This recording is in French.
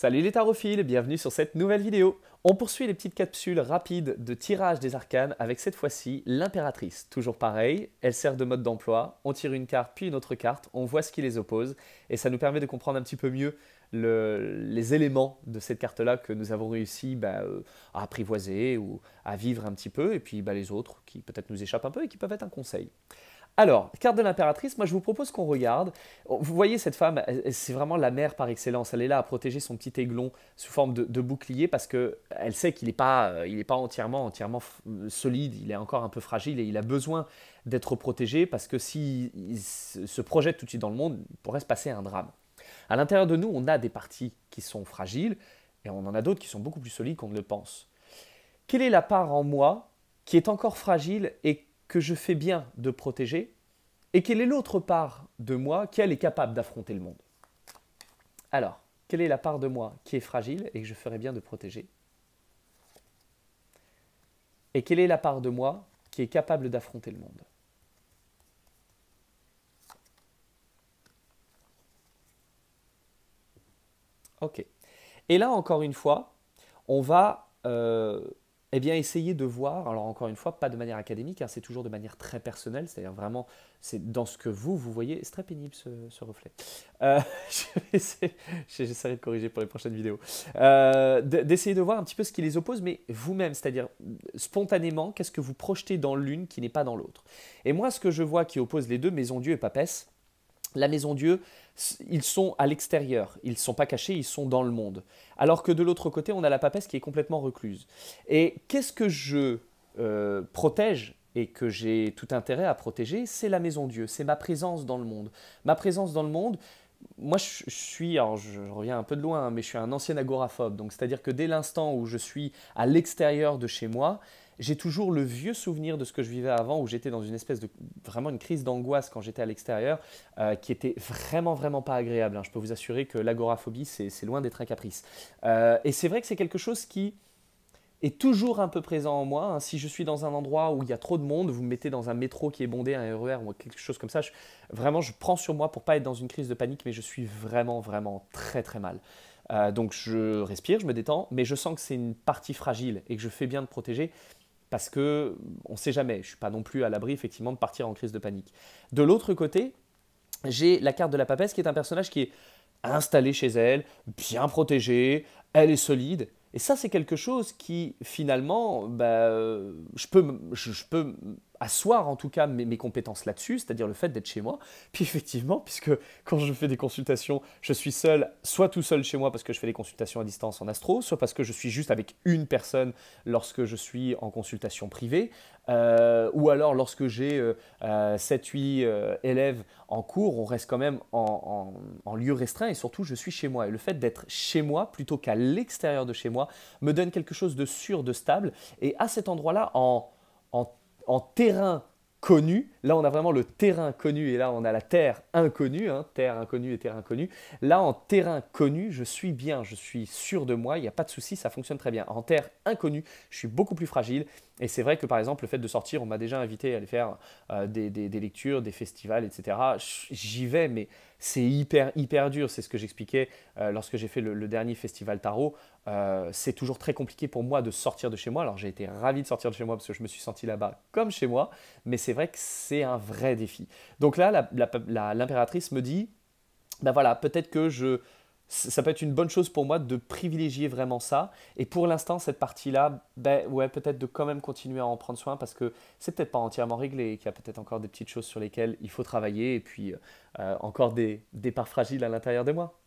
Salut les tarophiles, bienvenue sur cette nouvelle vidéo. On poursuit les petites capsules rapides de tirage des arcanes avec cette fois-ci l'impératrice. Toujours pareil, elle sert de mode d'emploi, on tire une carte puis une autre carte, on voit ce qui les oppose et ça nous permet de comprendre un petit peu mieux les éléments de cette carte-là que nous avons réussi bah, euh, à apprivoiser ou à vivre un petit peu et puis bah, les autres qui peut-être nous échappent un peu et qui peuvent être un conseil. Alors, carte de l'impératrice, moi je vous propose qu'on regarde. Vous voyez cette femme, c'est vraiment la mère par excellence. Elle est là à protéger son petit aiglon sous forme de, bouclier parce qu'elle sait qu'il n'est pas, euh, il pas entièrement, entièrement euh, solide, il est encore un peu fragile et il a besoin d'être protégé parce que s'il si se projette tout de suite dans le monde, il pourrait se passer un drame. À l'intérieur de nous, on a des parties qui sont fragiles et on en a d'autres qui sont beaucoup plus solides qu'on ne le pense. Quelle est la part en moi qui est encore fragile et que je fais bien de protéger et quelle est l'autre part de moi qui, est capable d'affronter le monde. Alors, quelle est la part de moi qui est fragile et que je ferais bien de protéger Et quelle est la part de moi qui est capable d'affronter le monde Ok. Et là, encore une fois, on va euh, eh bien, essayez de voir, alors encore une fois, pas de manière académique, hein, c'est toujours de manière très personnelle, c'est-à-dire vraiment, c'est dans ce que vous, vous voyez, c'est très pénible ce, reflet. Euh, j'essaierai de corriger pour les prochaines vidéos. Euh, d'essayer de voir un petit peu ce qui les oppose, mais vous-même, c'est-à-dire spontanément, qu'est-ce que vous projetez dans l'une qui n'est pas dans l'autre. Et moi, ce que je vois qui oppose les deux, Maison Dieu et Papesse, la maison Dieu, ils sont à l'extérieur, ils ne sont pas cachés, ils sont dans le monde. Alors que de l'autre côté, on a la papesse qui est complètement recluse. Et qu'est-ce que je euh, protège et que j'ai tout intérêt à protéger, c'est la maison Dieu, c'est ma présence dans le monde. Ma présence dans le monde, moi je, suis, alors je, reviens un peu de loin, hein, mais je suis un ancien agoraphobe, donc c'est-à-dire que dès l'instant où je suis à l'extérieur de chez moi, j'ai toujours le vieux souvenir de ce que je vivais avant, où j'étais dans une espèce de vraiment une crise d'angoisse quand j'étais à l'extérieur, euh, qui était vraiment vraiment pas agréable. Hein. Je peux vous assurer que l'agoraphobie, c'est loin d'être un caprice. Euh, et c'est vrai que c'est quelque chose qui est toujours un peu présent en moi. Hein. Si je suis dans un endroit où il y a trop de monde, vous me mettez dans un métro qui est bondé, un RER e ou quelque chose comme ça, vraiment je prends sur moi pour pas être dans une crise de panique, mais je suis vraiment vraiment très très mal. Euh, donc je respire, je me détends, mais je sens que c'est une partie fragile et que je fais bien de protéger parce que on ne sait jamais, je ne suis pas non plus à l'abri effectivement de partir en crise de panique. De l'autre côté, j'ai la carte de la papesse qui est un personnage qui est installé chez elle, bien protégé, elle est solide. Et ça, c'est quelque chose qui, finalement, bah, euh, je, peux, je peux asseoir en tout cas mes, compétences là-dessus, c'est-à-dire le fait d'être chez moi. Puis effectivement, puisque quand je fais des consultations, je suis seul, soit tout seul chez moi parce que je fais des consultations à distance en astro, soit parce que je suis juste avec une personne lorsque je suis en consultation privée, euh, ou alors lorsque j'ai 7-8 euh, euh, élèves en cours, on reste quand même en, lieu restreint et surtout je suis chez moi. Et le fait d'être chez moi plutôt qu'à l'extérieur de chez moi me donne quelque chose de sûr, de stable. Et à cet endroit-là, en, en en terrain connu Là, on a vraiment le terrain connu et là, on a la terre inconnue, hein, terre inconnue et terre inconnue. Là, en terrain connu, je suis bien, je suis sûr de moi, il n'y a pas de souci, ça fonctionne très bien. En terre inconnue, je suis beaucoup plus fragile. Et c'est vrai que par exemple, le fait de sortir, on m'a déjà invité à aller faire euh, des, lectures, des festivals, etc. J'y vais, mais c'est hyper, hyper dur. C'est ce que j'expliquais euh, lorsque j'ai fait le, dernier festival tarot. Euh, c'est toujours très compliqué pour moi de sortir de chez moi. Alors, j'ai été ravi de sortir de chez moi parce que je me suis senti là-bas comme chez moi. Mais c'est vrai que c'est un vrai défi. Donc là, l'impératrice me dit, ben voilà, peut-être que je, ça peut être une bonne chose pour moi de privilégier vraiment ça. Et pour l'instant, cette partie-là, ben ouais, peut-être de quand même continuer à en prendre soin parce que c'est peut-être pas entièrement réglé et qu'il y a peut-être encore des petites choses sur lesquelles il faut travailler et puis euh, encore des, des parts fragiles à l'intérieur de moi.